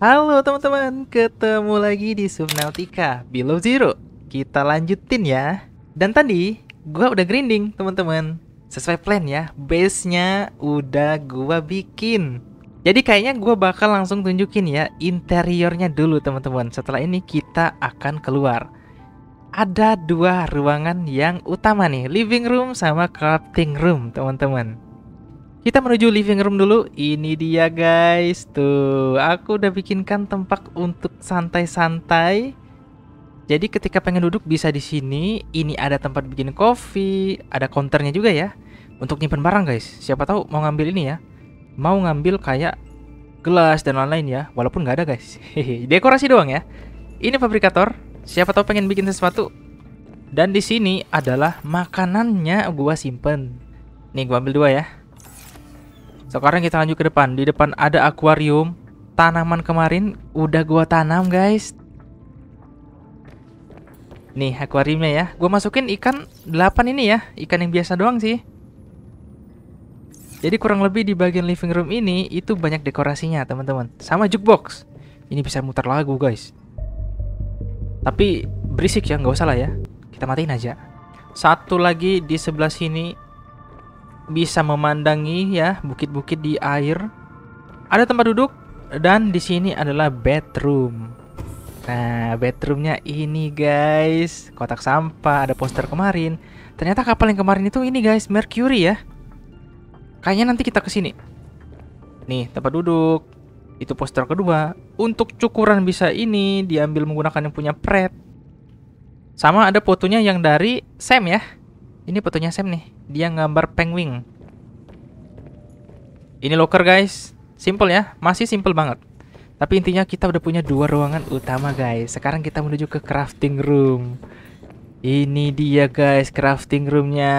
Halo teman-teman, ketemu lagi di Subnautica Below Zero. Kita lanjutin ya. Dan tadi gua udah grinding, teman-teman. Sesuai plan ya, base-nya udah gua bikin. Jadi kayaknya gua bakal langsung tunjukin ya interiornya dulu, teman-teman. Setelah ini kita akan keluar. Ada dua ruangan yang utama nih, living room sama crafting room, teman-teman. Kita menuju living room dulu. Ini dia guys. Tuh, aku udah bikinkan tempat untuk santai-santai. Jadi ketika pengen duduk bisa di sini. Ini ada tempat bikin kopi, ada counternya juga ya. Untuk nyimpan barang guys. Siapa tahu mau ngambil ini ya. Mau ngambil kayak gelas dan lain-lain ya. Walaupun nggak ada guys. Dekorasi doang ya. Ini fabrikator. Siapa tahu pengen bikin sesuatu. Dan di sini adalah makanannya gua simpen. Nih gua ambil dua ya. Sekarang kita lanjut ke depan. Di depan ada akuarium. Tanaman kemarin udah gua tanam, guys. Nih akuariumnya ya. Gua masukin ikan 8 ini ya. Ikan yang biasa doang sih. Jadi kurang lebih di bagian living room ini itu banyak dekorasinya, teman-teman. Sama jukebox. Ini bisa muter lagu, guys. Tapi berisik ya, nggak usah lah ya. Kita matiin aja. Satu lagi di sebelah sini bisa memandangi ya bukit-bukit di air. Ada tempat duduk dan di sini adalah bedroom. Nah, bedroomnya ini guys, kotak sampah, ada poster kemarin. Ternyata kapal yang kemarin itu ini guys, Mercury ya. Kayaknya nanti kita ke sini. Nih, tempat duduk. Itu poster kedua. Untuk cukuran bisa ini diambil menggunakan yang punya Pret. Sama ada fotonya yang dari Sam ya. Ini fotonya Sam nih. Dia gambar penguin. Ini locker guys. Simple ya, masih simple banget. Tapi intinya kita udah punya dua ruangan utama guys. Sekarang kita menuju ke crafting room. Ini dia guys crafting roomnya.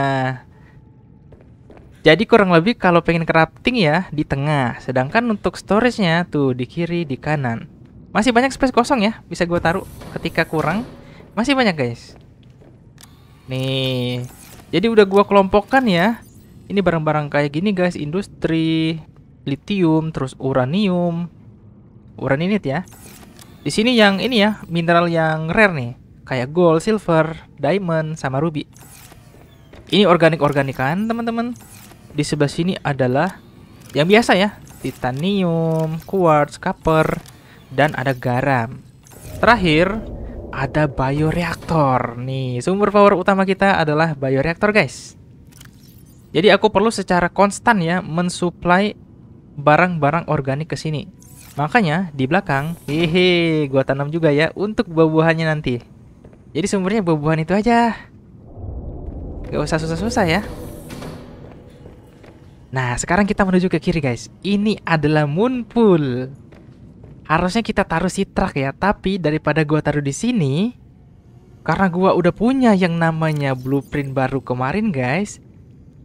Jadi kurang lebih kalau pengen crafting ya di tengah. Sedangkan untuk storage-nya tuh di kiri, di kanan. Masih banyak space kosong ya. Bisa gue taruh ketika kurang. Masih banyak guys. Nih jadi udah gua kelompokkan ya. Ini barang-barang kayak gini guys, industri, litium, terus uranium. Uraninit ya. Di sini yang ini ya, mineral yang rare nih, kayak gold, silver, diamond sama ruby. Ini organik organikan teman-teman. Di sebelah sini adalah yang biasa ya, titanium, quartz, copper, dan ada garam. Terakhir, ada bioreaktor. Nih, sumber power utama kita adalah bioreaktor, guys. Jadi aku perlu secara konstan ya mensuplai barang-barang organik ke sini. Makanya di belakang, hehe, gua tanam juga ya untuk buah-buahannya nanti. Jadi sumbernya buah-buahan itu aja. Gak usah susah-susah ya. Nah, sekarang kita menuju ke kiri, guys. Ini adalah Moonpool harusnya kita taruh si truk ya, tapi daripada gua taruh di sini karena gua udah punya yang namanya blueprint baru kemarin, guys.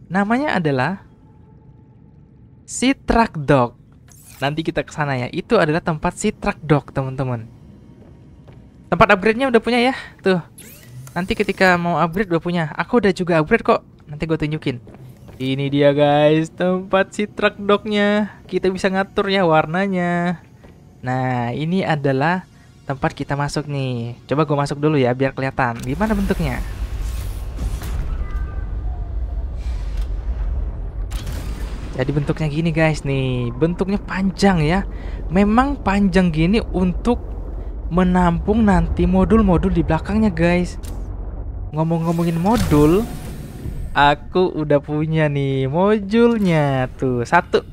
Namanya adalah si truk dog. Nanti kita ke sana ya. Itu adalah tempat si truk dog, teman-teman. Tempat upgrade-nya udah punya ya. Tuh. Nanti ketika mau upgrade udah punya. Aku udah juga upgrade kok. Nanti gue tunjukin. Ini dia guys, tempat si truk dognya. Kita bisa ngatur ya warnanya. Nah, ini adalah tempat kita masuk nih. Coba gue masuk dulu ya biar kelihatan gimana bentuknya. Jadi bentuknya gini guys nih. Bentuknya panjang ya. Memang panjang gini untuk menampung nanti modul-modul di belakangnya guys. Ngomong-ngomongin modul, aku udah punya nih modulnya tuh satu.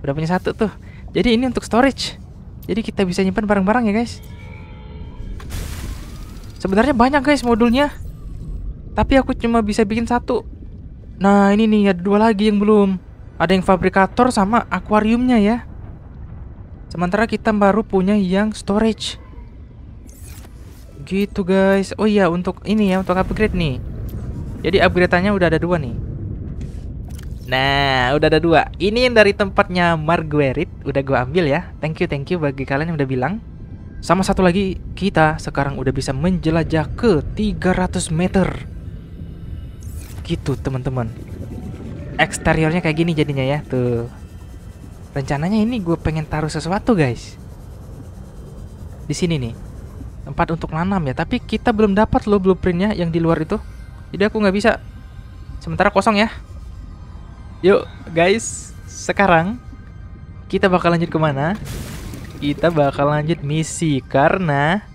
Udah punya satu tuh. Jadi ini untuk storage. Jadi kita bisa nyimpan barang-barang ya guys. Sebenarnya banyak guys modulnya. Tapi aku cuma bisa bikin satu. Nah ini nih ada dua lagi yang belum. Ada yang fabrikator sama akuariumnya ya. Sementara kita baru punya yang storage. Gitu guys. Oh iya untuk ini ya untuk upgrade nih. Jadi upgrade upgrade-nya udah ada dua nih. Nah, udah ada dua. Ini yang dari tempatnya Marguerite, udah gue ambil ya. Thank you, thank you bagi kalian yang udah bilang. Sama satu lagi, kita sekarang udah bisa menjelajah ke 300 meter. Gitu, teman-teman. Eksteriornya kayak gini jadinya ya, tuh. Rencananya ini gue pengen taruh sesuatu, guys. Di sini nih. Tempat untuk nanam ya, tapi kita belum dapat loh blueprintnya yang di luar itu. Jadi aku nggak bisa. Sementara kosong ya. Yuk guys, sekarang kita bakal lanjut kemana? Kita bakal lanjut misi karena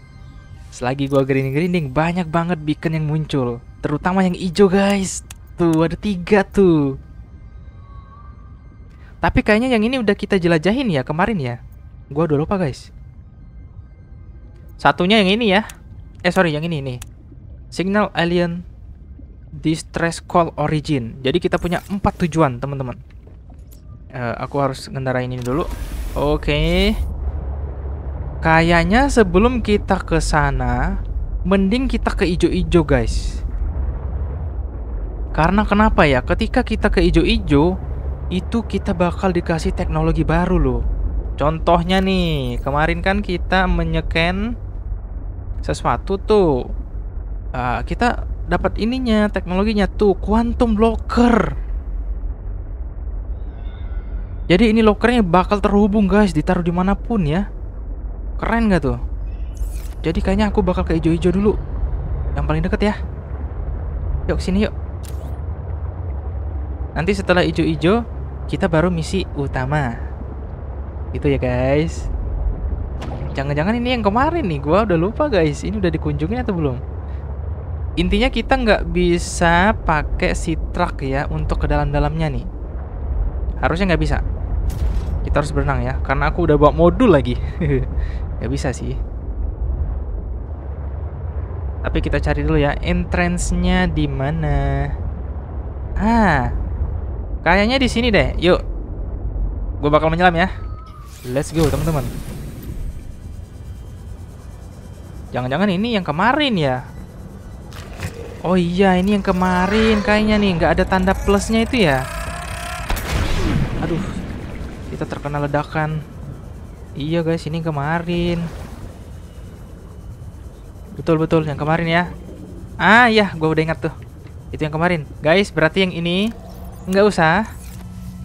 selagi gua grinding-grinding banyak banget beacon yang muncul, terutama yang hijau guys. Tuh ada tiga tuh. Tapi kayaknya yang ini udah kita jelajahin ya kemarin ya. Gua udah lupa guys. Satunya yang ini ya. Eh sorry yang ini nih. Signal alien distress call origin. Jadi kita punya empat tujuan, teman-teman. Uh, aku harus ngendarain ini dulu. Oke. Okay. Kayaknya sebelum kita ke sana, mending kita ke ijo-ijo, guys. Karena kenapa ya? Ketika kita ke ijo-ijo, itu kita bakal dikasih teknologi baru loh. Contohnya nih, kemarin kan kita menyeken sesuatu tuh. Uh, kita dapat ininya, teknologinya tuh quantum locker. Jadi ini lockernya bakal terhubung guys, ditaruh dimanapun ya. Keren gak tuh? Jadi kayaknya aku bakal ke ijo-ijo dulu. Yang paling deket ya. Yuk sini yuk. Nanti setelah ijo-ijo, kita baru misi utama. Itu ya guys. Jangan-jangan ini yang kemarin nih, gua udah lupa guys. Ini udah dikunjungi atau belum? intinya kita nggak bisa pakai si truk ya untuk ke dalam-dalamnya nih harusnya nggak bisa kita harus berenang ya karena aku udah bawa modul lagi nggak bisa sih tapi kita cari dulu ya entrance-nya di mana ah kayaknya di sini deh yuk gue bakal menyelam ya let's go teman-teman jangan-jangan ini yang kemarin ya Oh iya ini yang kemarin kayaknya nih nggak ada tanda plusnya itu ya Aduh kita terkena ledakan Iya guys ini kemarin Betul-betul yang kemarin ya Ah ya, gue udah ingat tuh Itu yang kemarin Guys berarti yang ini nggak usah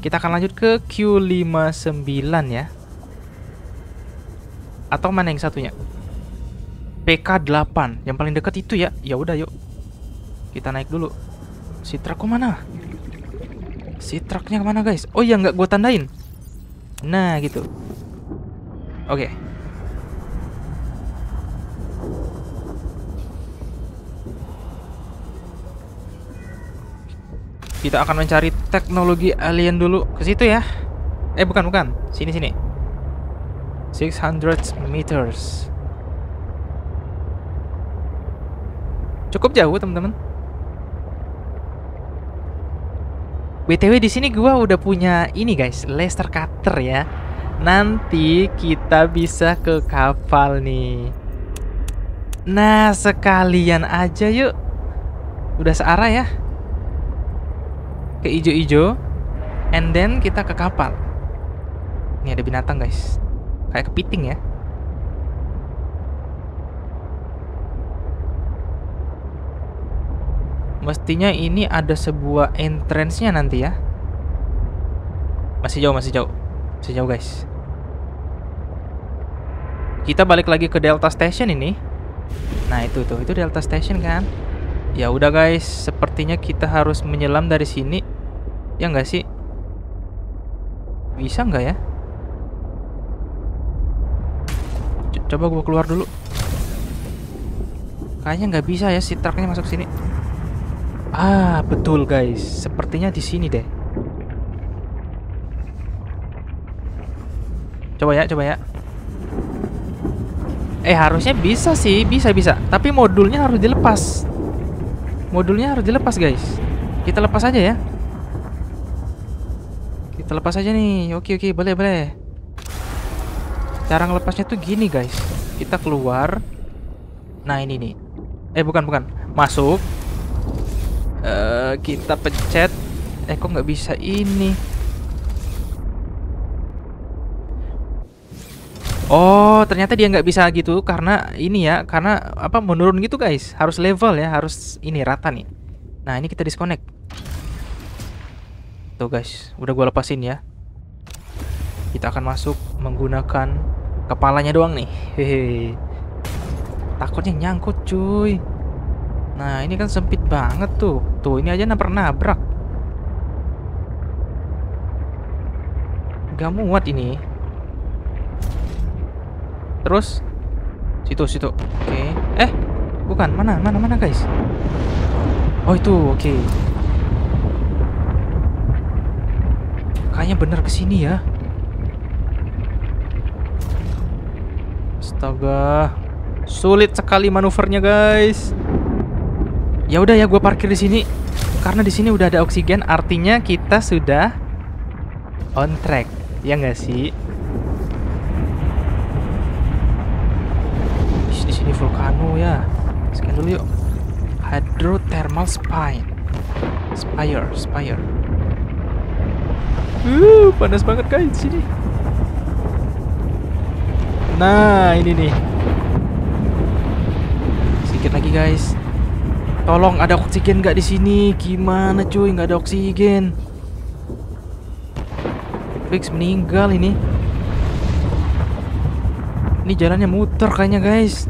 Kita akan lanjut ke Q59 ya Atau mana yang satunya PK8 yang paling dekat itu ya ya udah yuk kita naik dulu. Si truk mana? Si truknya kemana guys? Oh iya nggak gue tandain. Nah gitu. Oke. Okay. Kita akan mencari teknologi alien dulu ke situ ya. Eh bukan bukan. Sini sini. 600 meters. Cukup jauh teman-teman. BTW di sini gua udah punya ini guys, Lester cutter ya. Nanti kita bisa ke kapal nih. Nah, sekalian aja yuk. Udah searah ya. Ke ijo-ijo. And then kita ke kapal. Ini ada binatang guys. Kayak kepiting ya. Mestinya ini ada sebuah entrance-nya nanti ya. Masih jauh, masih jauh. Masih jauh, guys. Kita balik lagi ke Delta Station ini. Nah, itu tuh. Itu Delta Station kan? Ya udah, guys. Sepertinya kita harus menyelam dari sini. Ya nggak sih? Bisa nggak ya? Coba gua keluar dulu. Kayaknya nggak bisa ya si truknya masuk sini. Ah, betul guys. Sepertinya di sini deh. Coba ya, coba ya. Eh, harusnya bisa sih, bisa-bisa. Tapi modulnya harus dilepas. Modulnya harus dilepas, guys. Kita lepas aja ya. Kita lepas aja nih. Oke, oke, boleh, boleh. Cara ngelepasnya tuh gini, guys. Kita keluar. Nah, ini nih. Eh, bukan, bukan. Masuk Eh, kita pencet eh kok nggak bisa ini Oh, ternyata dia nggak bisa gitu karena ini ya, karena apa menurun gitu guys. Harus level ya, harus ini rata nih. Nah, ini kita disconnect. Tuh guys, udah gue lepasin ya. Kita akan masuk menggunakan kepalanya doang nih. Hehehe. Takutnya nyangkut, cuy. Nah ini kan sempit banget tuh Tuh ini aja pernah nabrak Gak muat ini Terus Situ, situ Oke Eh Bukan, mana, mana, mana guys Oh itu, oke Kayaknya bener kesini ya Astaga Sulit sekali manuvernya guys Ya udah ya, gue parkir di sini karena di sini udah ada oksigen. Artinya kita sudah on track, ya nggak sih? Di sini vulkano ya. Sekian dulu yuk. Hydrothermal spine. Spire, spire. Uh, panas banget guys di sini. Nah, ini nih. Sedikit lagi guys. Tolong ada oksigen gak di sini? Gimana cuy nggak ada oksigen? Fix meninggal ini. Ini jalannya muter kayaknya guys.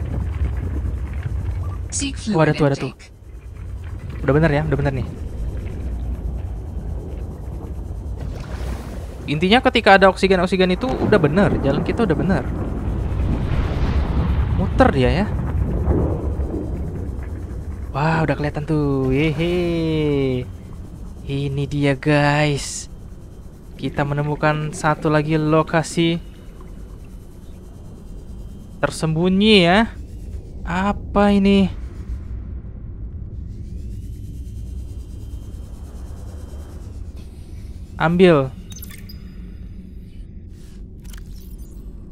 Oh ada tuh ada tuh. Udah bener ya, udah bener nih. Intinya ketika ada oksigen-oksigen itu udah bener, jalan kita udah bener. Muter dia ya. Wah, udah kelihatan tuh. hehe. Ini dia, guys. Kita menemukan satu lagi lokasi tersembunyi ya. Apa ini? Ambil.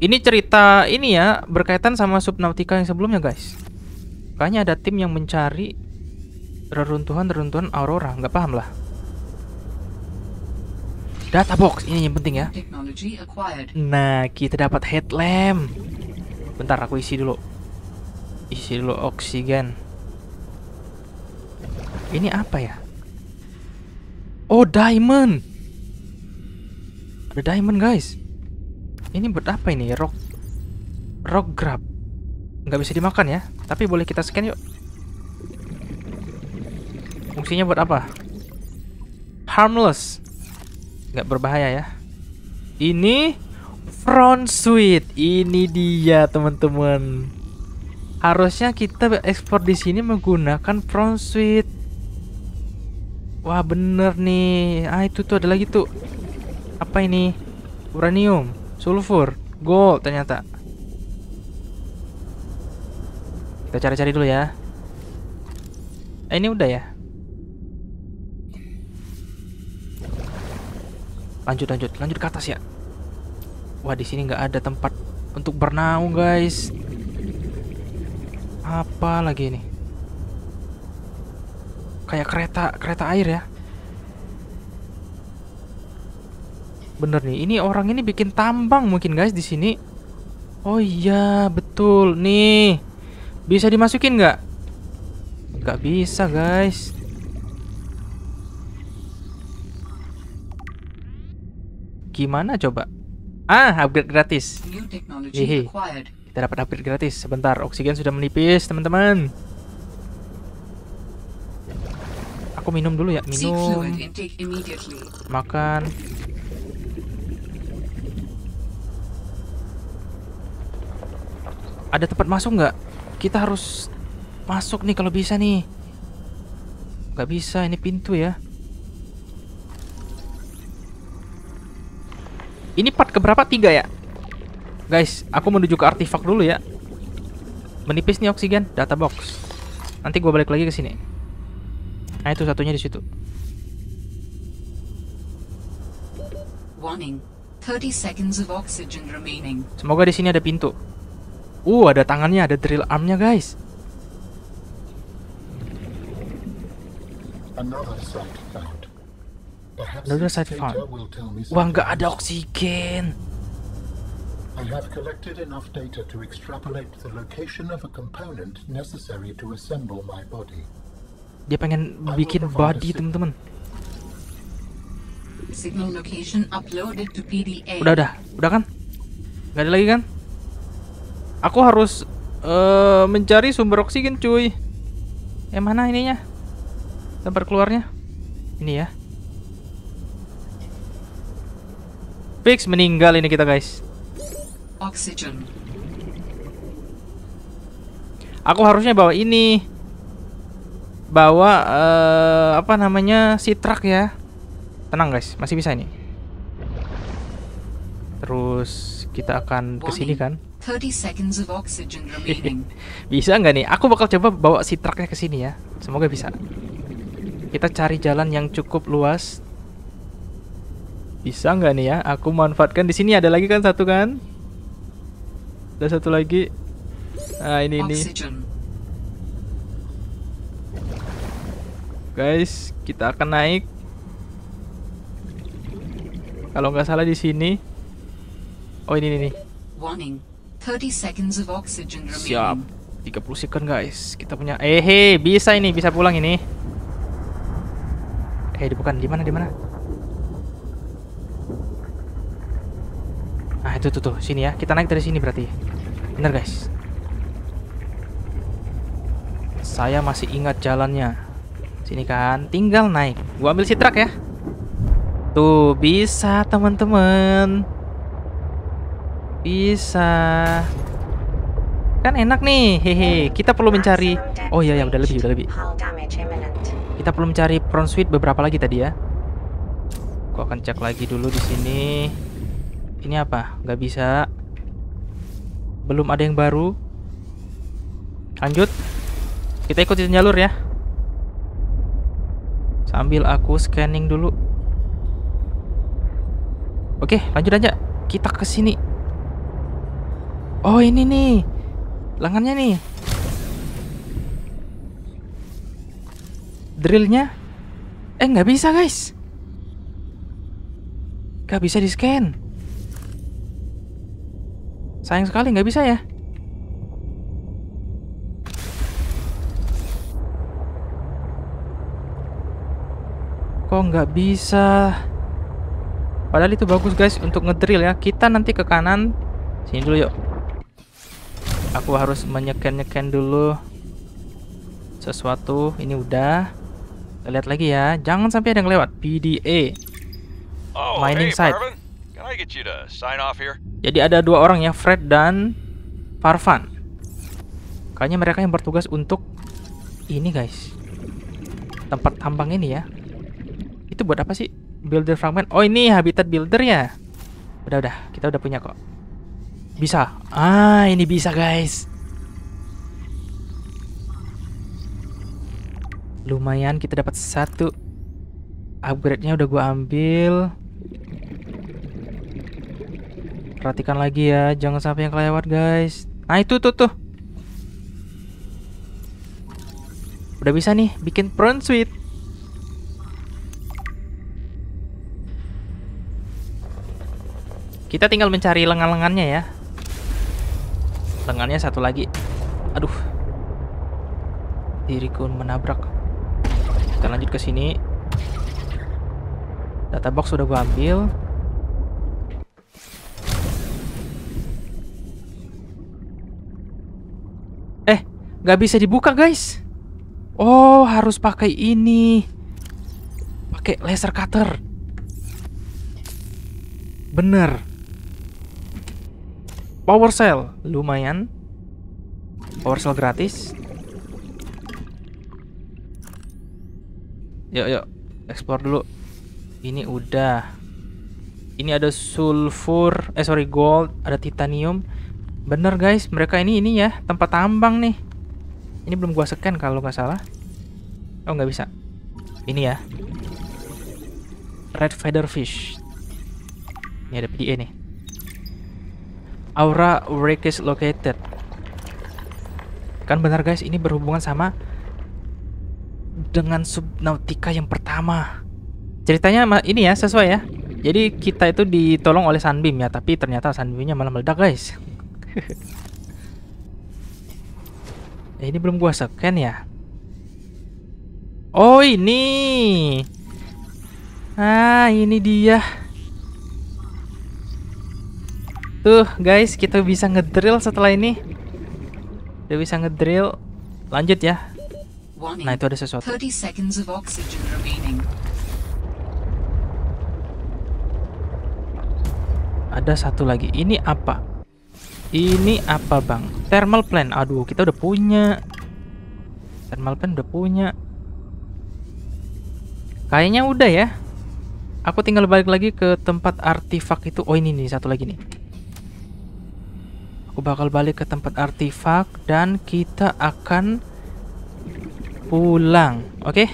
Ini cerita ini ya berkaitan sama Subnautica yang sebelumnya, guys. Kayaknya ada tim yang mencari reruntuhan-reruntuhan Aurora, nggak paham lah. Data box, ini yang penting ya. Nah, kita dapat headlamp. Bentar, aku isi dulu. Isi dulu oksigen. Ini apa ya? Oh, diamond. Ada diamond, guys. Ini buat apa ini? Rock rock grab. Nggak bisa dimakan ya, tapi boleh kita scan yuk. Fungsinya buat apa? Harmless. Nggak berbahaya ya. Ini front suite. Ini dia teman-teman. Harusnya kita ekspor di sini menggunakan front suite. Wah bener nih. Ah itu tuh ada lagi tuh. Apa ini? Uranium, sulfur, gold ternyata. Kita cari-cari dulu ya. Eh, ini udah ya. Lanjut, lanjut, lanjut ke atas ya. Wah, di sini nggak ada tempat untuk bernaung, guys. Apa lagi ini? Kayak kereta, kereta air ya. Bener nih, ini orang ini bikin tambang mungkin guys di sini. Oh iya, betul nih. Bisa dimasukin nggak? Nggak bisa, guys. Gimana coba? Ah, upgrade gratis. Hehe. Kita dapat upgrade gratis. Sebentar, oksigen sudah menipis, teman-teman. Aku minum dulu ya, minum. Makan. Ada tempat masuk nggak? Kita harus masuk nih kalau bisa nih. nggak bisa, ini pintu ya. Ini part keberapa? Tiga ya? Guys, aku menuju ke artefak dulu ya. Menipis nih oksigen, data box. Nanti gue balik lagi ke sini. Nah itu satunya di situ. Warning. 30 seconds of oxygen remaining. Semoga di sini ada pintu. Uh, ada tangannya, ada drill armnya, guys. Another side found. Wah, nggak ada oksigen. I have collected enough data to extrapolate the location of a component necessary to assemble my body. Dia pengen bikin body, teman-teman. Signal location uploaded to PDA. Udah, udah. Udah kan? Gak ada lagi kan? Aku harus uh, mencari sumber oksigen, cuy. Eh mana ininya? Tempat keluarnya? Ini ya. Fix meninggal ini kita, guys. Oksigen. Aku harusnya bawa ini. Bawa uh, apa namanya? si truk ya. Tenang, guys. Masih bisa ini. Terus kita akan kesini kan? bisa nggak nih? Aku bakal coba bawa si truknya ke sini ya. Semoga bisa. Kita cari jalan yang cukup luas. Bisa nggak nih ya? Aku manfaatkan di sini ada lagi kan satu kan? Ada satu lagi. Nah, ini nih. ini. Guys, kita akan naik. Kalau nggak salah di sini. Oh, ini nih. 30 seconds of Siap. 30 second guys. Kita punya eh hey, bisa ini, bisa pulang ini. Eh, bukan di mana di mana? Nah, itu tuh tuh sini ya. Kita naik dari sini berarti. Bener guys. Saya masih ingat jalannya. Sini kan, tinggal naik. Gua ambil si truk ya. Tuh, bisa teman-teman bisa. Kan enak nih. Hehe, kita perlu mencari Oh ya, ya, udah lebih, udah lebih. Kita perlu mencari prone suite beberapa lagi tadi ya. Aku akan cek lagi dulu di sini. Ini apa? nggak bisa. Belum ada yang baru. Lanjut. Kita di jalur ya. Sambil aku scanning dulu. Oke, lanjut aja. Kita ke sini. Oh ini nih Lengannya nih Drillnya Eh nggak bisa guys Gak bisa di scan Sayang sekali nggak bisa ya Kok nggak bisa Padahal itu bagus guys untuk ngedrill ya Kita nanti ke kanan Sini dulu yuk aku harus menyeken-nyeken dulu sesuatu ini udah kita lihat lagi ya jangan sampai ada yang lewat PDA oh, mining hey, site Can I get you to sign off here? jadi ada dua orang ya Fred dan Parvan kayaknya mereka yang bertugas untuk ini guys tempat tambang ini ya itu buat apa sih builder fragment oh ini habitat builder ya udah udah kita udah punya kok bisa. Ah, ini bisa, guys. Lumayan kita dapat satu. Upgrade-nya udah gua ambil. Perhatikan lagi ya, jangan sampai yang kelewat, guys. Nah, itu tuh tuh. Udah bisa nih bikin prone sweet. Kita tinggal mencari lengan-lengannya ya. Lengannya satu lagi. Aduh. diriku menabrak. Kita lanjut ke sini. Data box sudah gua ambil. Eh, nggak bisa dibuka, guys. Oh, harus pakai ini. Pakai laser cutter. Bener. Power Cell, lumayan. Power Cell gratis. Yuk, yuk, explore dulu. Ini udah. Ini ada sulfur, eh sorry gold, ada titanium. Bener guys, mereka ini ini ya tempat tambang nih. Ini belum gua scan kalau nggak salah. Oh nggak bisa. Ini ya. Red feather fish. Ini ada PDA nih aura wreckage located. Kan benar guys, ini berhubungan sama dengan Subnautica yang pertama. Ceritanya ini ya sesuai ya. Jadi kita itu ditolong oleh Sunbeam ya, tapi ternyata Sunbeamnya malah meledak guys. eh, ini belum gua scan ya. Oh ini. Ah ini dia. Tuh guys, kita bisa ngedrill setelah ini. Kita bisa ngedrill. Lanjut ya. Nah, itu ada sesuatu. Ada satu lagi. Ini apa? Ini apa, Bang? Thermal plan Aduh, kita udah punya. Thermal plan udah punya. Kayaknya udah ya. Aku tinggal balik lagi ke tempat artifak itu. Oh, ini nih satu lagi nih aku bakal balik ke tempat artifak dan kita akan pulang oke okay?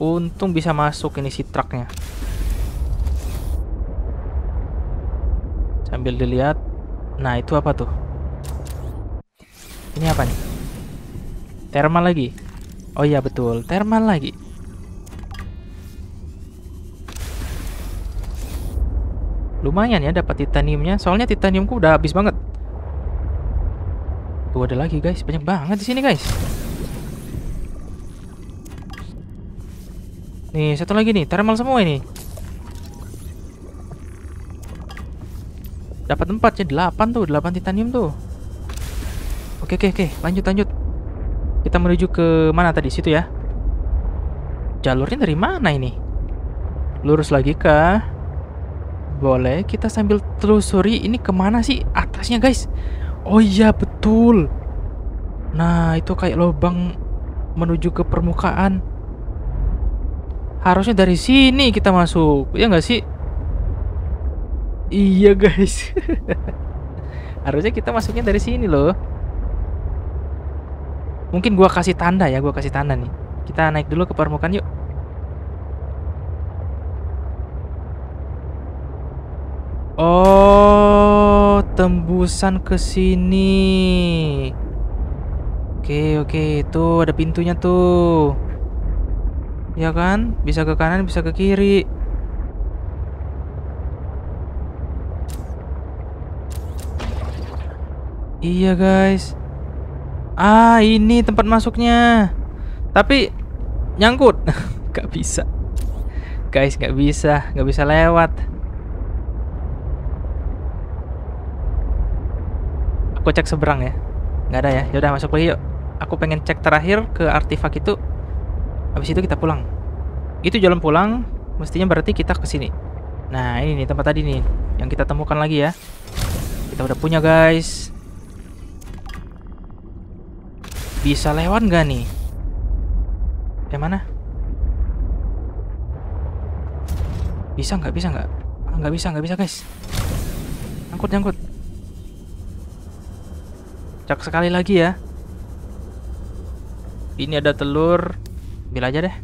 untung bisa masuk ini si truknya sambil dilihat nah itu apa tuh ini apa nih thermal lagi oh iya betul thermal lagi Lumayan ya dapat titaniumnya. Soalnya titaniumku udah habis banget. Tuh ada lagi guys, banyak banget di sini guys. Nih, satu lagi nih, thermal semua ini. Dapat empat ya, delapan tuh, delapan titanium tuh. Oke, oke, oke, lanjut, lanjut. Kita menuju ke mana tadi? Situ ya. Jalurnya dari mana ini? Lurus lagi kah? boleh kita sambil telusuri ini kemana sih atasnya guys oh iya betul nah itu kayak lubang menuju ke permukaan harusnya dari sini kita masuk ya nggak sih iya guys harusnya kita masuknya dari sini loh mungkin gua kasih tanda ya gua kasih tanda nih kita naik dulu ke permukaan yuk tembusan ke sini. Oke, oke, itu ada pintunya tuh. Ya kan? Bisa ke kanan, bisa ke kiri. Iya, guys. Ah, ini tempat masuknya. Tapi nyangkut. Gak bisa. Guys, gak bisa, gak bisa lewat. aku cek seberang ya nggak ada ya yaudah masuk lagi yuk aku pengen cek terakhir ke artifak itu habis itu kita pulang itu jalan pulang mestinya berarti kita ke sini nah ini nih tempat tadi nih yang kita temukan lagi ya kita udah punya guys bisa lewat nggak nih yang mana bisa nggak bisa nggak nggak bisa nggak bisa guys angkut angkut Cek sekali lagi ya. Ini ada telur. Ambil aja deh.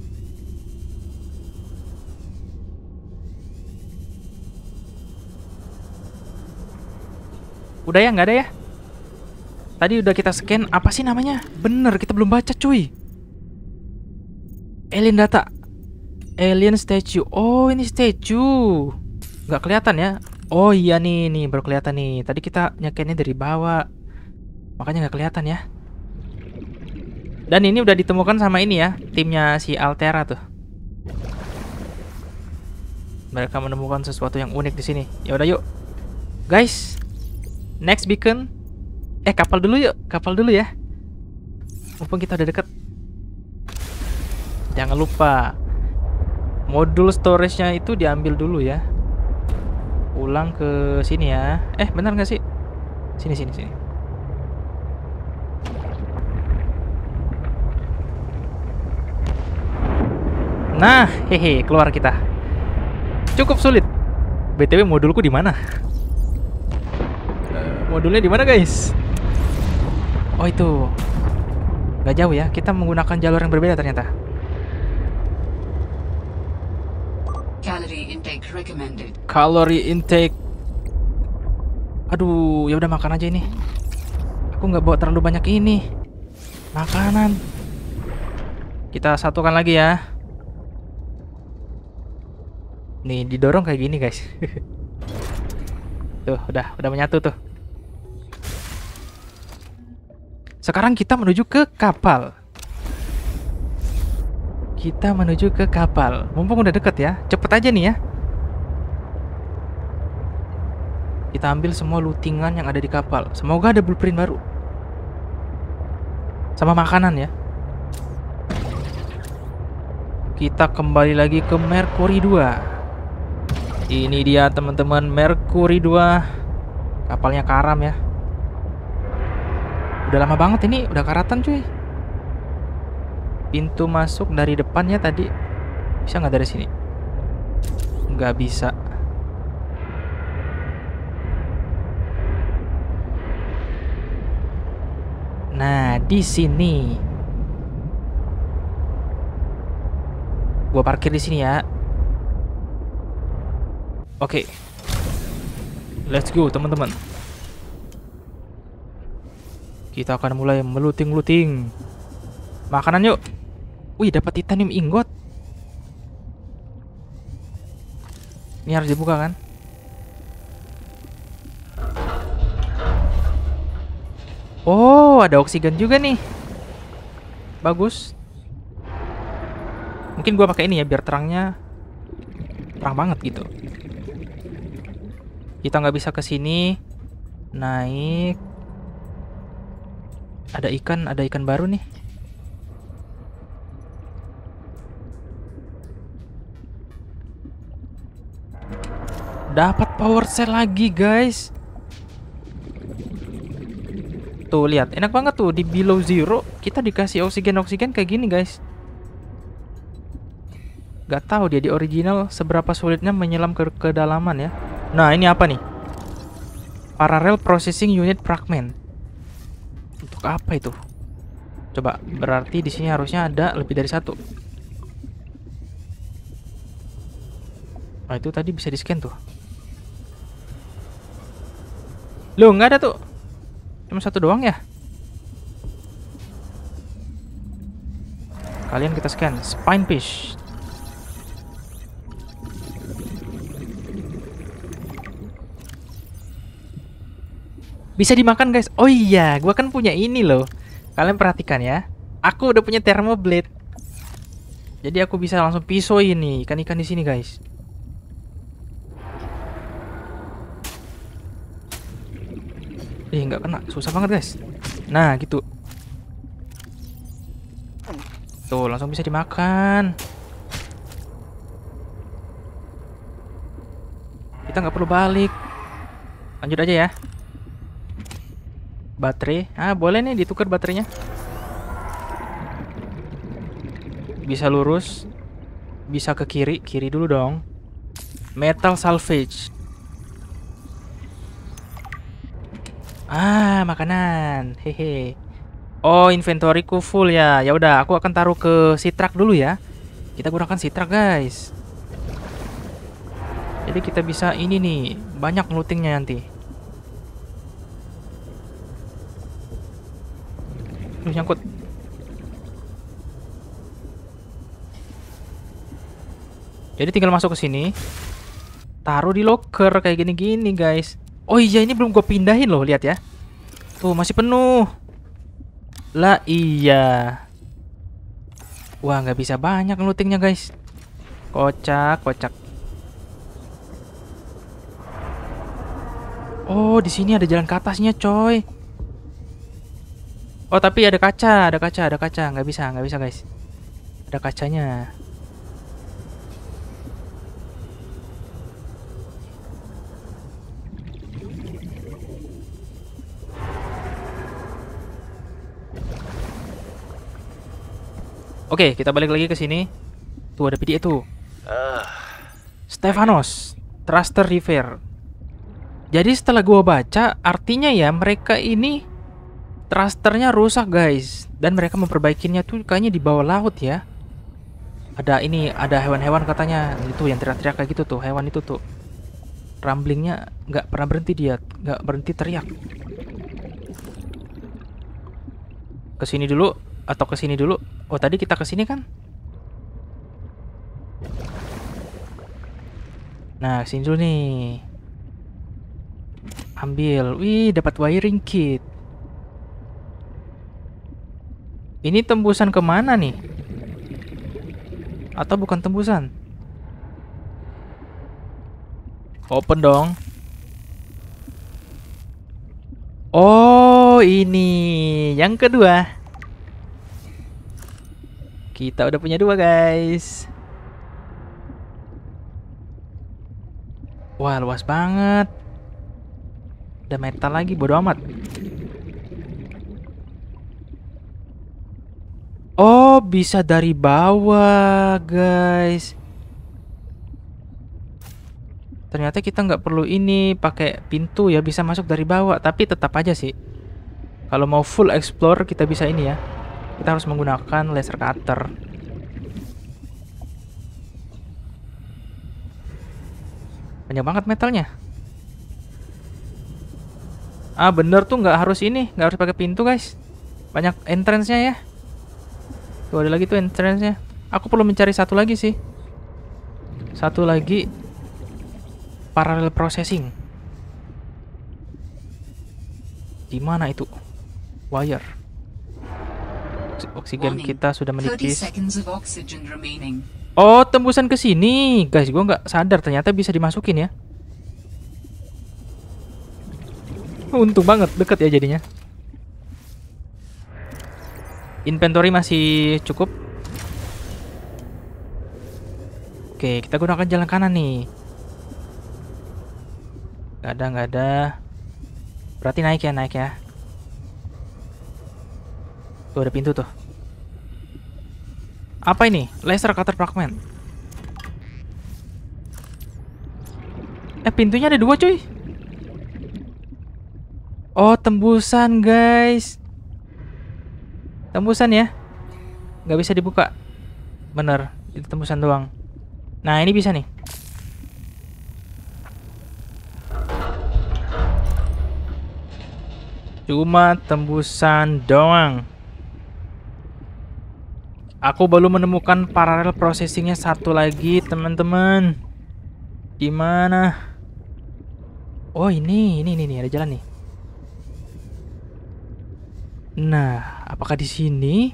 Udah ya, nggak ada ya? Tadi udah kita scan, apa sih namanya? Bener, kita belum baca cuy. Alien data. Alien statue. Oh, ini statue. Nggak kelihatan ya? Oh iya nih, nih baru kelihatan nih. Tadi kita nyekennya dari bawah. Makanya nggak kelihatan ya. Dan ini udah ditemukan sama ini ya, timnya si Altera tuh. Mereka menemukan sesuatu yang unik di sini. Ya udah yuk. Guys, next beacon. Eh, kapal dulu yuk, kapal dulu ya. Mumpung kita udah deket. Jangan lupa modul storage-nya itu diambil dulu ya. Pulang ke sini ya. Eh, benar nggak sih? Sini sini sini. Nah, hehe, keluar kita. Cukup sulit. BTW modulku di mana? Eh, modulnya di mana, guys? Oh, itu. Gak jauh ya. Kita menggunakan jalur yang berbeda ternyata. Calorie intake recommended. Calorie intake. Aduh, ya udah makan aja ini. Aku nggak bawa terlalu banyak ini. Makanan. Kita satukan lagi ya. Nih, didorong kayak gini, guys. tuh, udah udah menyatu tuh. Sekarang kita menuju ke kapal. Kita menuju ke kapal. Mumpung udah deket ya. Cepet aja nih ya. Kita ambil semua lootingan yang ada di kapal. Semoga ada blueprint baru. Sama makanan ya. Kita kembali lagi ke Mercury 2. Ini dia teman-teman Mercury 2 Kapalnya karam ya Udah lama banget ini Udah karatan cuy Pintu masuk dari depannya tadi Bisa nggak dari sini? Nggak bisa Nah, di sini. Gua parkir di sini ya. Oke. Okay. Let's go, teman-teman. Kita akan mulai meluting-luting. Makanan yuk. Wih, dapat titanium ingot. Ini harus dibuka kan? Oh, ada oksigen juga nih. Bagus. Mungkin gua pakai ini ya biar terangnya terang banget gitu. Kita nggak bisa ke sini. Naik. Ada ikan, ada ikan baru nih. Dapat power cell lagi, guys. Tuh, lihat. Enak banget tuh di below zero kita dikasih oksigen-oksigen kayak gini, guys. Gak tahu dia di original seberapa sulitnya menyelam ke kedalaman ya. Nah, ini apa nih? Parallel Processing Unit Fragment. Untuk apa itu? Coba, berarti di sini harusnya ada lebih dari satu. Nah, itu tadi bisa di-scan tuh. lo nggak ada tuh. Cuma satu doang ya? Kalian kita scan. Spine Fish. Bisa dimakan guys. Oh iya, gue kan punya ini loh. Kalian perhatikan ya. Aku udah punya thermoblade. Jadi aku bisa langsung pisau ini ikan-ikan di sini guys. Eh nggak kena, susah banget guys. Nah gitu. Tuh langsung bisa dimakan. Kita nggak perlu balik. Lanjut aja ya. Baterai. Ah, boleh nih ditukar baterainya. Bisa lurus. Bisa ke kiri. Kiri dulu dong. Metal salvage. Ah, makanan. Hehe. Oh, inventoryku full ya. Ya udah, aku akan taruh ke sitrak dulu ya. Kita gunakan sitrak, guys. Jadi kita bisa ini nih, banyak lootingnya nanti. Duh, nyangkut. Jadi tinggal masuk ke sini. Taruh di locker kayak gini-gini, guys. Oh iya, ini belum gue pindahin loh, lihat ya. Tuh, masih penuh. Lah iya. Wah, nggak bisa banyak lootingnya, guys. Kocak, kocak. Oh, di sini ada jalan ke atasnya, coy. Oh tapi ada kaca, ada kaca, ada kaca. Nggak bisa, nggak bisa guys. Ada kacanya. Oke, kita balik lagi ke sini. Tuh ada PDA tuh. Ah. Uh, Stefanos, Truster River. Jadi setelah gua baca, artinya ya mereka ini Thrusternya rusak guys Dan mereka memperbaikinya tuh kayaknya di bawah laut ya Ada ini Ada hewan-hewan katanya Itu yang teriak-teriak kayak gitu tuh Hewan itu tuh Ramblingnya nggak pernah berhenti dia nggak berhenti teriak ke sini dulu Atau ke sini dulu Oh tadi kita ke sini kan Nah kesini dulu nih Ambil Wih dapat wiring kit Ini tembusan kemana nih? Atau bukan tembusan? Open dong. Oh, ini yang kedua. Kita udah punya dua, guys. Wah, luas banget. Ada metal lagi, bodo amat. Oh, bisa dari bawah, guys. Ternyata kita nggak perlu ini pakai pintu ya, bisa masuk dari bawah. Tapi tetap aja sih. Kalau mau full explore, kita bisa ini ya. Kita harus menggunakan laser cutter. Banyak banget metalnya. Ah, bener tuh nggak harus ini. Nggak harus pakai pintu, guys. Banyak entrance-nya ya. Tuh ada lagi tuh entrance-nya. Aku perlu mencari satu lagi sih. Satu lagi parallel processing. Di mana itu? Wire. Oksigen kita sudah menipis. Oh, tembusan ke sini. Guys, gua nggak sadar ternyata bisa dimasukin ya. Untung banget deket ya jadinya. Inventory masih cukup. Oke, kita gunakan jalan kanan nih. Gak ada, gak ada. Berarti naik ya, naik ya. Tuh ada pintu tuh. Apa ini? Laser cutter fragment. Eh, pintunya ada dua cuy. Oh, tembusan guys. Tembusan ya. Nggak bisa dibuka. Bener, itu tembusan doang. Nah, ini bisa nih. Cuma tembusan doang. Aku baru menemukan paralel processingnya satu lagi, teman-teman. Gimana? Oh, ini, ini, ini ada jalan nih. Nah, apakah di sini?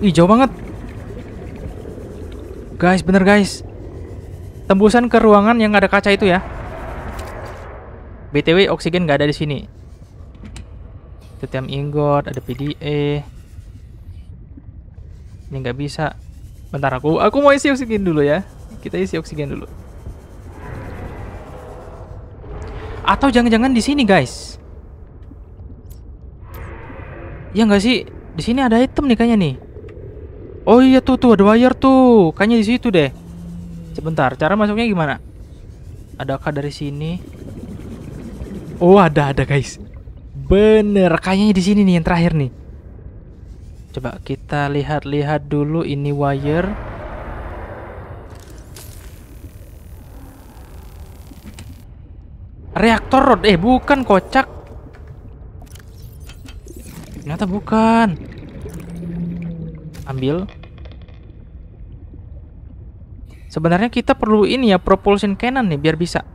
Ih, jauh banget. Guys, bener guys. Tembusan ke ruangan yang ada kaca itu ya. BTW oksigen nggak ada di sini. Tetiam ingot, ada PDA. Ini nggak bisa. Bentar aku, aku mau isi oksigen dulu ya. Kita isi oksigen dulu. Atau jangan-jangan di sini, guys. Ya nggak sih? Di sini ada item nih kayaknya nih. Oh iya tuh tuh ada wire tuh. Kayaknya di situ deh. Sebentar, cara masuknya gimana? Adakah dari sini? Oh, ada ada guys. Bener, kayaknya di sini nih yang terakhir nih. Coba kita lihat-lihat dulu ini wire. Reaktor rod. Eh, bukan kocak. Ternyata bukan. Ambil. Sebenarnya kita perlu ini ya propulsion cannon nih biar bisa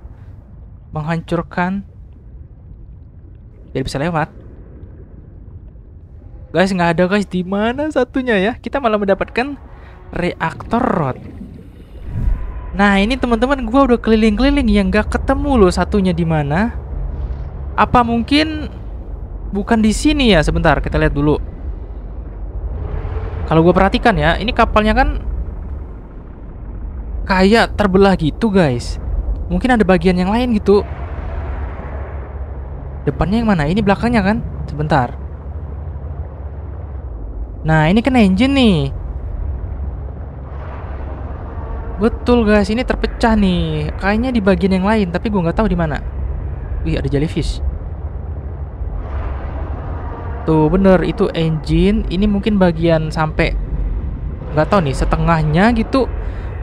menghancurkan biar bisa lewat. Guys, nggak ada guys di mana satunya ya? Kita malah mendapatkan reaktor rod. Nah ini teman-teman gue udah keliling-keliling yang gak ketemu loh satunya di mana. Apa mungkin bukan di sini ya? Sebentar kita lihat dulu. Kalau gue perhatikan ya, ini kapalnya kan kayak terbelah gitu guys. Mungkin ada bagian yang lain gitu. Depannya yang mana? Ini belakangnya kan? Sebentar. Nah ini kan engine nih. Betul guys, ini terpecah nih. Kayaknya di bagian yang lain, tapi gue nggak tahu di mana. Wih, ada jellyfish. Tuh bener, itu engine. Ini mungkin bagian sampai nggak tahu nih setengahnya gitu.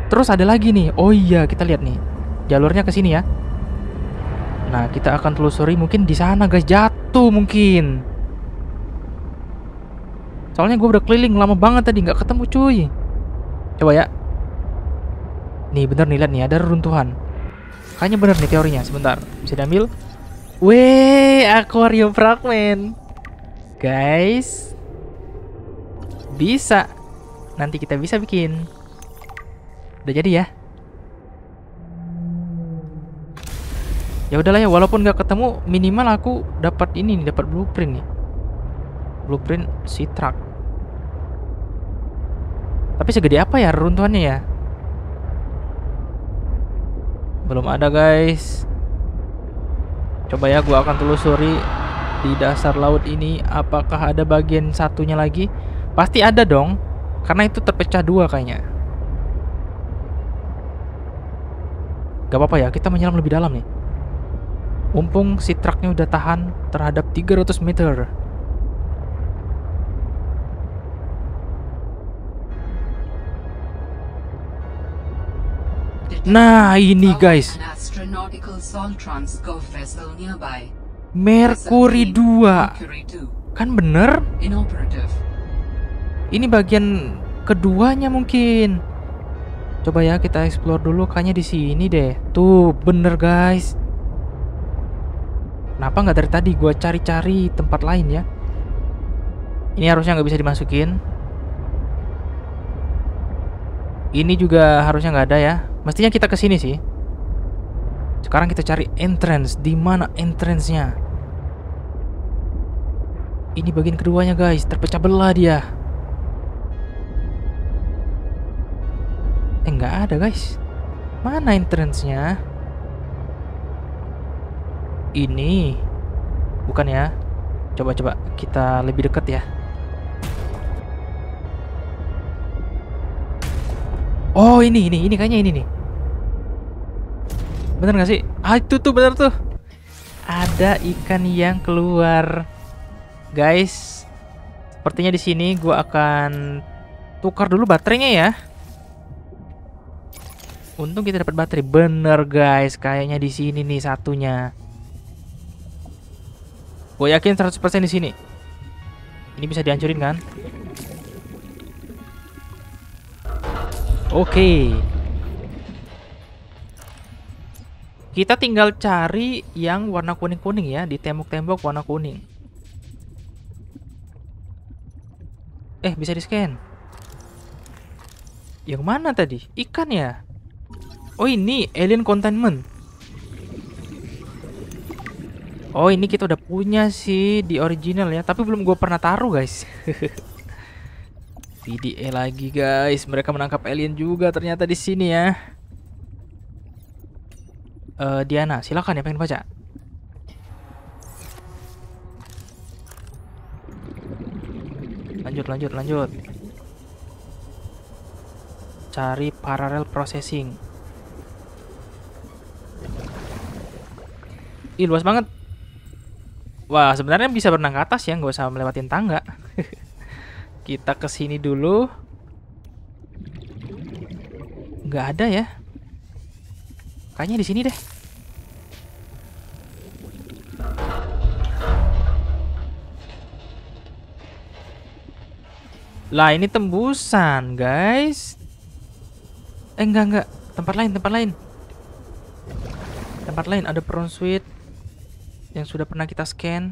Terus ada lagi nih. Oh iya, kita lihat nih jalurnya ke sini ya. Nah, kita akan telusuri mungkin di sana guys jatuh mungkin. Soalnya gue udah keliling lama banget tadi nggak ketemu cuy. Coba ya, nih, bener nih, lihat nih, ada runtuhan. Kayaknya bener nih teorinya, sebentar. Bisa diambil. Weh, aquarium fragment. Guys. Bisa. Nanti kita bisa bikin. Udah jadi ya. Ya udahlah ya, walaupun nggak ketemu, minimal aku dapat ini nih, dapat blueprint nih. Blueprint si truck. Tapi segede apa ya runtuhannya ya? belum ada guys coba ya gua akan telusuri di dasar laut ini apakah ada bagian satunya lagi pasti ada dong karena itu terpecah dua kayaknya gak apa-apa ya kita menyelam lebih dalam nih mumpung si truknya udah tahan terhadap 300 meter Nah, ini guys. Mercury 2. Kan bener? Ini bagian keduanya mungkin. Coba ya kita explore dulu kayaknya di sini deh. Tuh, bener guys. Kenapa nggak dari tadi gua cari-cari tempat lain ya? Ini harusnya nggak bisa dimasukin. Ini juga harusnya nggak ada ya. Mestinya kita ke sini sih. Sekarang kita cari entrance. Di mana entrance-nya? Ini bagian keduanya guys. Terpecah belah dia. Eh nggak ada guys. Mana entrance-nya? Ini. Bukan ya. Coba-coba kita lebih dekat ya. Oh ini ini ini kayaknya ini nih. Bener gak sih? Ah itu tuh bener tuh. Ada ikan yang keluar. Guys, sepertinya di sini gue akan tukar dulu baterainya ya. Untung kita dapat baterai. Bener guys, kayaknya di sini nih satunya. Gue yakin 100% di sini. Ini bisa dihancurin kan? Oke. Kita tinggal cari yang warna kuning-kuning ya di tembok-tembok warna kuning. Eh, bisa di-scan. Yang mana tadi? Ikan ya? Oh, ini alien containment. Oh, ini kita udah punya sih di original ya, tapi belum gue pernah taruh, guys. PDA lagi guys. Mereka menangkap alien juga ternyata di sini ya. Uh, Diana, silakan ya pengen baca. Lanjut, lanjut, lanjut. Cari parallel processing. Ih, luas banget. Wah, sebenarnya bisa berenang ke atas ya, nggak usah melewatin tangga. Kita ke sini dulu. Nggak ada ya. Kayaknya di sini deh. Lah ini tembusan guys Eh enggak enggak Tempat lain tempat lain Tempat lain ada peron suite Yang sudah pernah kita scan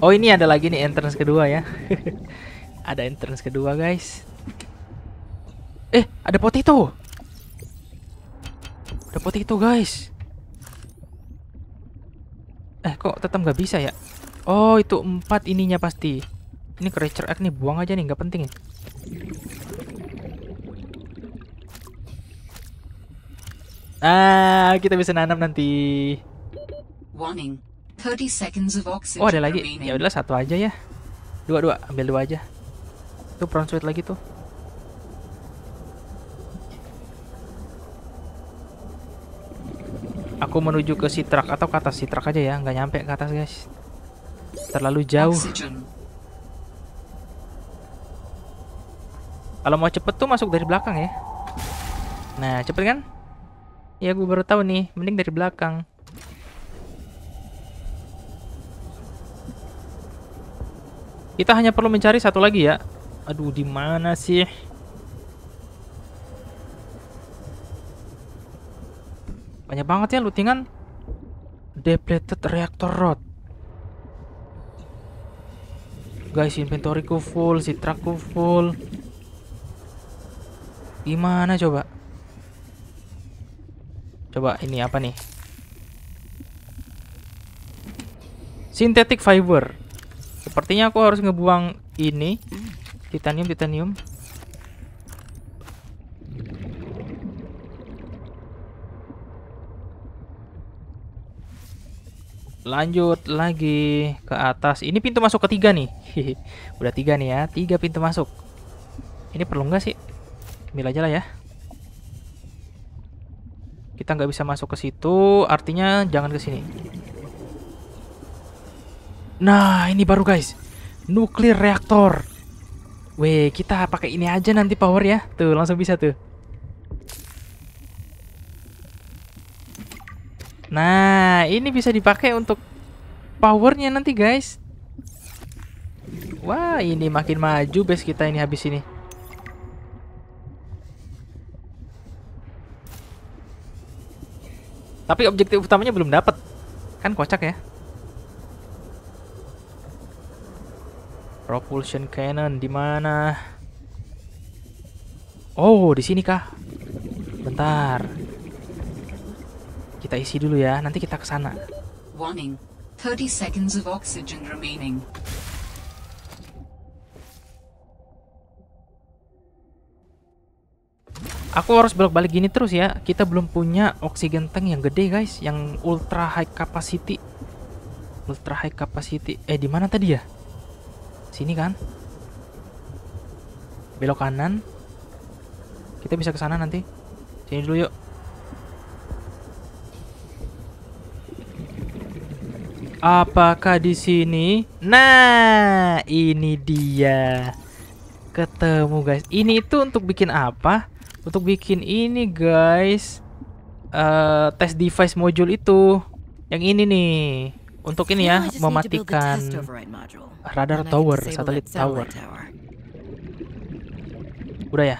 Oh ini ada lagi nih entrance kedua ya. ada entrance kedua guys. Eh ada potato. Ada potato guys. Eh kok tetap nggak bisa ya? Oh itu empat ininya pasti. Ini creature egg nih buang aja nih nggak penting ya. Ah kita bisa nanam nanti. Warning. Oh ada lagi. Ya udahlah satu aja ya. Dua dua, ambil dua aja. Tuh front switch lagi tuh. Aku menuju ke si sitrak atau ke atas si sitrak aja ya, nggak nyampe ke atas guys. Terlalu jauh. Kalau mau cepet tuh masuk dari belakang ya. Nah cepet kan? Ya gue baru tahu nih, mending dari belakang. Kita hanya perlu mencari satu lagi ya. Aduh, di mana sih? Banyak banget ya lootingan. Depleted reactor rod. Guys, inventoryku full, si trukku full. Gimana coba? Coba ini apa nih? Synthetic fiber. Sepertinya aku harus ngebuang ini titanium titanium. Lanjut lagi ke atas. Ini pintu masuk ketiga nih. Udah tiga nih ya, tiga pintu masuk. Ini perlu nggak sih? Ambil aja lah ya. Kita nggak bisa masuk ke situ, artinya jangan ke sini. Nah, ini baru guys. Nuklir reaktor. Weh, kita pakai ini aja nanti power ya. Tuh, langsung bisa tuh. Nah, ini bisa dipakai untuk powernya nanti guys. Wah, ini makin maju base kita ini habis ini. Tapi objektif utamanya belum dapat. Kan kocak ya. Propulsion cannon di mana? Oh, di sini kah? Bentar. Kita isi dulu ya, nanti kita ke sana. Warning. 30 seconds of oxygen remaining. Aku harus bolak-balik gini terus ya. Kita belum punya oksigen tank yang gede, guys, yang ultra high capacity. Ultra high capacity. Eh, di mana tadi ya? Sini kan? Belok kanan. Kita bisa ke sana nanti. Sini dulu yuk. Apakah di sini? Nah, ini dia. Ketemu, guys. Ini itu untuk bikin apa? Untuk bikin ini, guys. Uh, eh, tes device module itu. Yang ini nih untuk ini ya mematikan radar tower, satelit tower. Udah ya.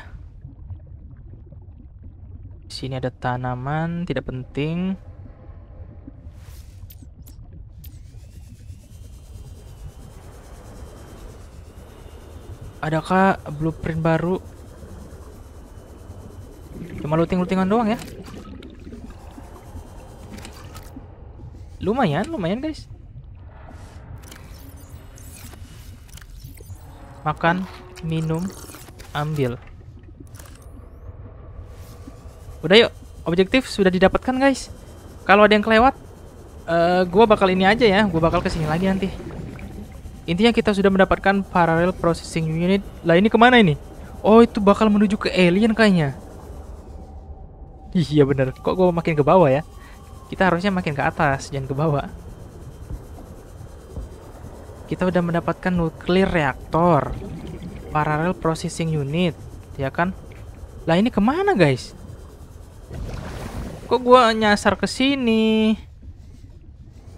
Di sini ada tanaman, tidak penting. Adakah blueprint baru? Cuma looting-lootingan doang ya? Lumayan, lumayan guys. Makan, minum, ambil. Udah yuk, objektif sudah didapatkan guys. Kalau ada yang kelewat, uh, eh, gue bakal ini aja ya, gue bakal kesini lagi nanti. Intinya kita sudah mendapatkan parallel processing unit. Lah ini kemana ini? Oh itu bakal menuju ke alien kayaknya. Iya bener, kok gue makin ke bawah ya? Kita harusnya makin ke atas, jangan ke bawah. Kita udah mendapatkan nuklir reaktor. Parallel processing unit. Ya kan? Lah ini kemana guys? Kok gua nyasar ke sini?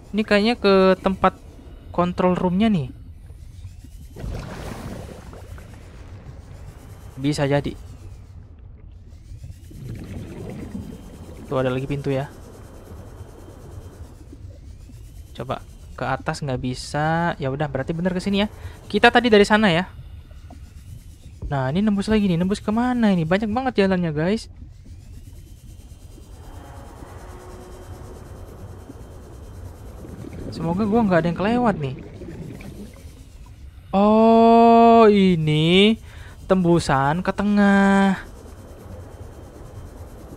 Ini kayaknya ke tempat control roomnya nih. Bisa jadi. Tuh ada lagi pintu ya. Coba ke atas nggak bisa. Ya udah berarti bener ke sini ya. Kita tadi dari sana ya. Nah ini nembus lagi nih. Nembus kemana ini? Banyak banget jalannya guys. Semoga gua nggak ada yang kelewat nih. Oh ini tembusan ke tengah.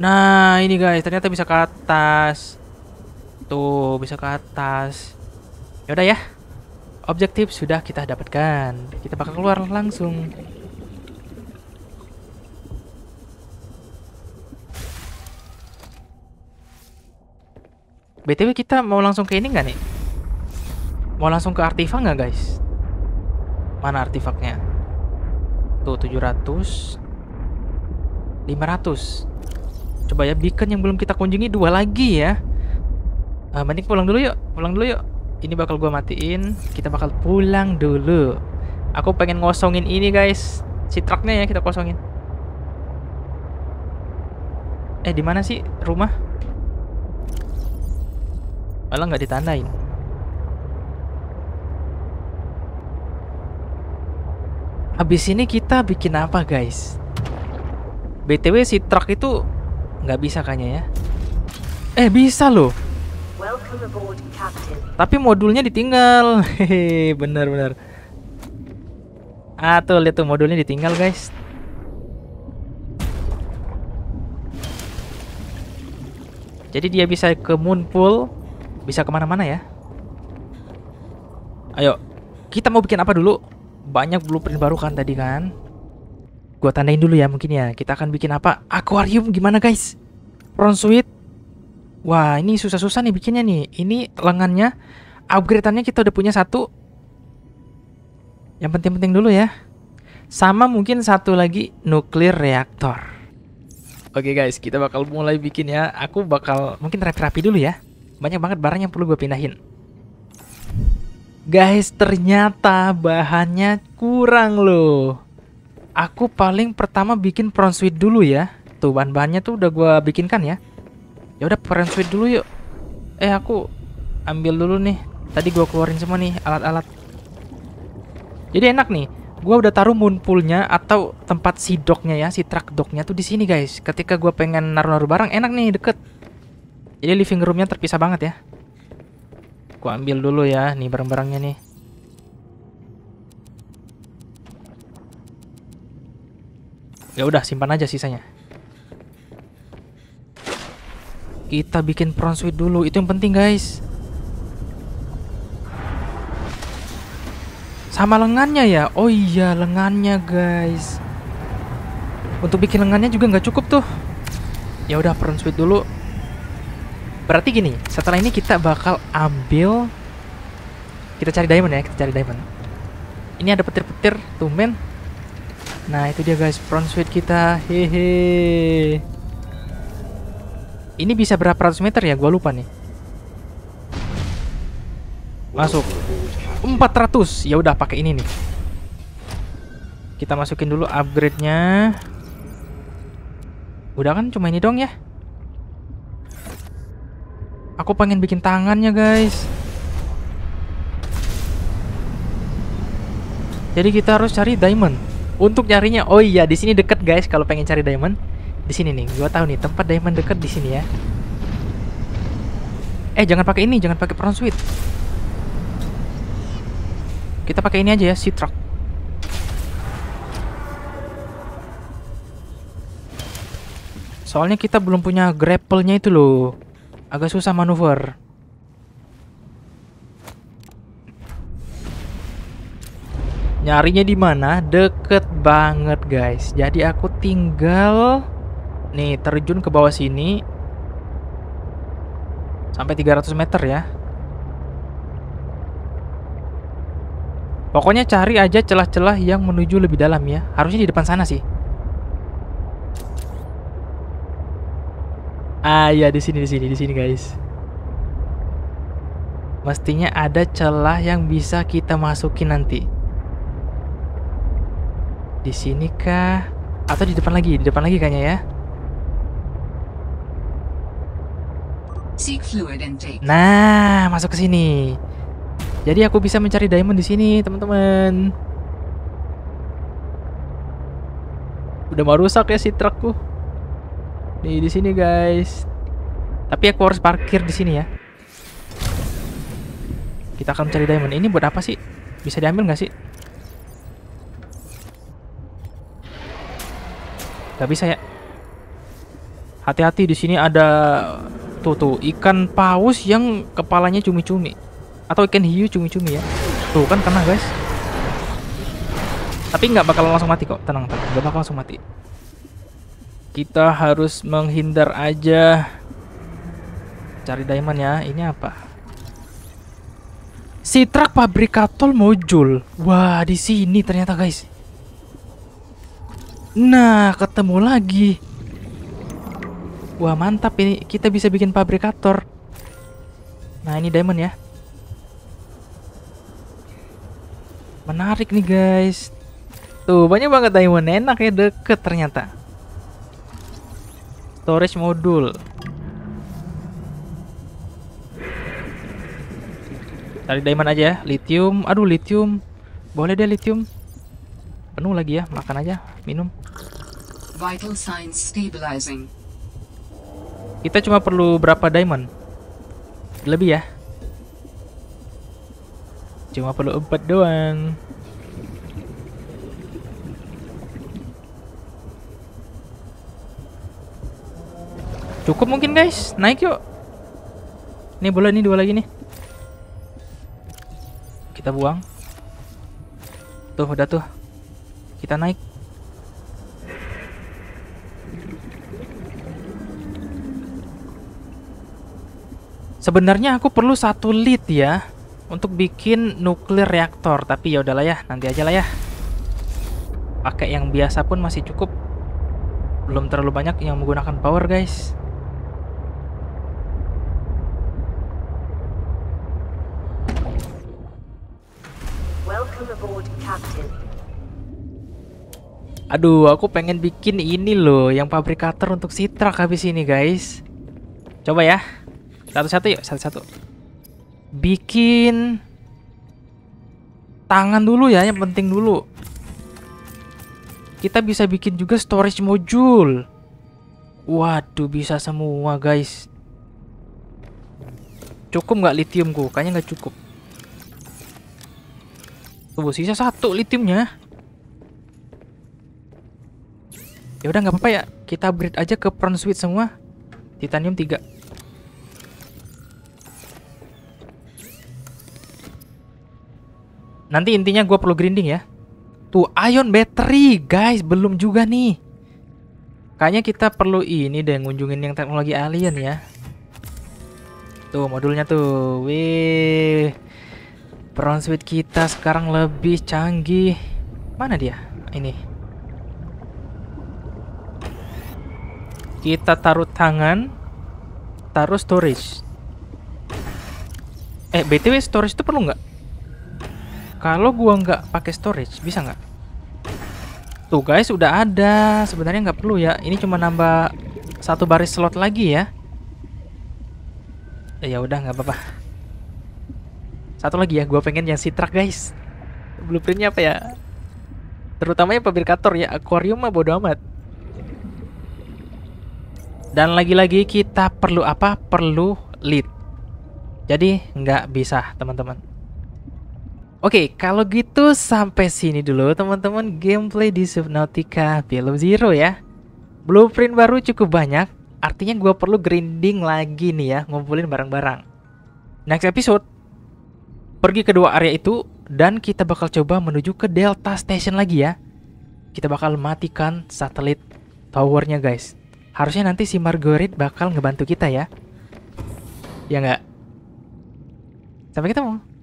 Nah ini guys ternyata bisa ke atas. Tuh, bisa ke atas. Yaudah ya. Objektif sudah kita dapatkan. Kita bakal keluar langsung. BTW kita mau langsung ke ini nggak nih? Mau langsung ke artifak nggak guys? Mana artifaknya? Tuh 700 500 Coba ya beacon yang belum kita kunjungi dua lagi ya Uh, mending pulang dulu yuk, pulang dulu yuk. Ini bakal gue matiin, kita bakal pulang dulu. Aku pengen ngosongin ini guys, si truknya ya kita kosongin. Eh di mana sih rumah? Malah nggak ditandain. Habis ini kita bikin apa guys? BTW si truk itu nggak bisa kayaknya ya. Eh bisa loh. Tapi modulnya ditinggal. Hehe, benar-benar. Ah, tuh lihat tuh modulnya ditinggal, guys. Jadi dia bisa ke Moonpool, bisa kemana-mana ya. Ayo, kita mau bikin apa dulu? Banyak blueprint baru kan tadi kan? Gua tandain dulu ya mungkin ya. Kita akan bikin apa? Aquarium? gimana guys? Ron suite Wah, ini susah-susah nih bikinnya nih. Ini lengannya upgrade-annya kita udah punya satu. Yang penting-penting dulu ya. Sama mungkin satu lagi nuklir reaktor. Oke okay guys, kita bakal mulai bikin ya. Aku bakal mungkin rapi-rapi dulu ya. Banyak banget barang yang perlu gue pindahin. Guys, ternyata bahannya kurang loh. Aku paling pertama bikin prawn dulu ya. Tuh bahan-bahannya tuh udah gue bikinkan ya ya udah peran sweet dulu yuk eh aku ambil dulu nih tadi gua keluarin semua nih alat-alat jadi enak nih gua udah taruh moonpoolnya atau tempat si docknya ya si truck doknya tuh di sini guys ketika gua pengen naruh-naruh barang enak nih deket jadi living roomnya terpisah banget ya gua ambil dulu ya nih barang-barangnya nih ya udah simpan aja sisanya Kita bikin prawn sweet dulu, itu yang penting guys. Sama lengannya ya? Oh iya, lengannya guys. Untuk bikin lengannya juga nggak cukup tuh. Ya udah prawn sweet dulu. Berarti gini, setelah ini kita bakal ambil kita cari diamond ya, kita cari diamond. Ini ada petir-petir, tuh men. Nah, itu dia guys, prawn sweet kita. Hehe. Ini bisa berapa ratus meter ya? Gua lupa nih. Masuk. 400. Ya udah pakai ini nih. Kita masukin dulu upgrade-nya. Udah kan cuma ini dong ya. Aku pengen bikin tangannya, guys. Jadi kita harus cari diamond. Untuk nyarinya, oh iya di sini deket guys kalau pengen cari diamond di sini nih. Gua tahu nih tempat diamond deket di sini ya. Eh jangan pakai ini, jangan pakai prone switch Kita pakai ini aja ya, si truck. Soalnya kita belum punya grapple-nya itu loh. Agak susah manuver. Nyarinya di mana? Deket banget, guys. Jadi aku tinggal Nih, terjun ke bawah sini. Sampai 300 meter ya. Pokoknya cari aja celah-celah yang menuju lebih dalam ya. Harusnya di depan sana sih. Ah ya di sini di sini di sini guys. Mestinya ada celah yang bisa kita masuki nanti. Di sini kah? Atau di depan lagi? Di depan lagi kayaknya ya. Nah, masuk ke sini. Jadi aku bisa mencari diamond di sini, teman-teman. Udah mau rusak ya si trukku. Nih di sini, guys. Tapi aku harus parkir di sini ya. Kita akan mencari diamond. Ini buat apa sih? Bisa diambil nggak sih? Gak bisa ya. Hati-hati di sini ada tuh tuh ikan paus yang kepalanya cumi-cumi atau ikan hiu cumi-cumi ya tuh kan kena guys tapi nggak bakal langsung mati kok tenang tenang nggak bakal langsung mati kita harus menghindar aja cari diamond ya ini apa Sitrak pabrikator muncul wah di sini ternyata guys nah ketemu lagi Wah mantap ini, kita bisa bikin fabrikator. Nah ini diamond ya. Menarik nih guys. Tuh banyak banget diamond, enak ya deket ternyata. Storage modul. Cari diamond aja ya, lithium. Aduh lithium, boleh deh lithium. Penuh lagi ya, makan aja, minum. Vital signs stabilizing. Kita cuma perlu berapa diamond? Lebih ya? Cuma perlu empat doang. Cukup mungkin guys. Naik yuk. Ini bola ini dua lagi nih. Kita buang. Tuh udah tuh. Kita naik. Sebenarnya aku perlu satu lead ya untuk bikin nuklir reaktor, tapi ya udahlah ya, nanti aja lah ya. Pakai yang biasa pun masih cukup. Belum terlalu banyak yang menggunakan power, guys. Welcome aboard, Captain. Aduh, aku pengen bikin ini loh, yang pabrikator untuk Citra habis ini, guys. Coba ya. Satu-satu yuk, satu-satu. Bikin tangan dulu ya, yang penting dulu. Kita bisa bikin juga storage module. Waduh, bisa semua guys. Cukup nggak litiumku? Kayaknya nggak cukup. Tuh, sisa satu litiumnya. Ya udah nggak apa-apa ya. Kita upgrade aja ke prawn switch semua. Titanium 3. Nanti intinya gue perlu grinding ya. Tuh, ion battery, guys. Belum juga nih. Kayaknya kita perlu ini deh ngunjungin yang teknologi alien ya. Tuh, modulnya tuh. Wih. peron suite kita sekarang lebih canggih. Mana dia? Ini. Kita taruh tangan. Taruh storage. Eh, BTW storage itu perlu nggak? Kalau gua nggak pakai storage, bisa nggak? Tuh guys, udah ada. Sebenarnya nggak perlu ya. Ini cuma nambah satu baris slot lagi ya. Eh, ya udah nggak apa-apa. Satu lagi ya, gua pengen yang sitrak guys. Blueprintnya apa ya? Terutamanya pabrikator ya. Aquarium mah bodo amat. Dan lagi-lagi kita perlu apa? Perlu lead. Jadi nggak bisa teman-teman. Oke, okay, kalau gitu sampai sini dulu teman-teman gameplay di Subnautica Below Zero ya. Blueprint baru cukup banyak, artinya gue perlu grinding lagi nih ya, ngumpulin barang-barang. Next episode, pergi ke dua area itu dan kita bakal coba menuju ke Delta Station lagi ya. Kita bakal matikan satelit towernya guys. Harusnya nanti si Margaret bakal ngebantu kita ya. Ya nggak? Sampai ketemu.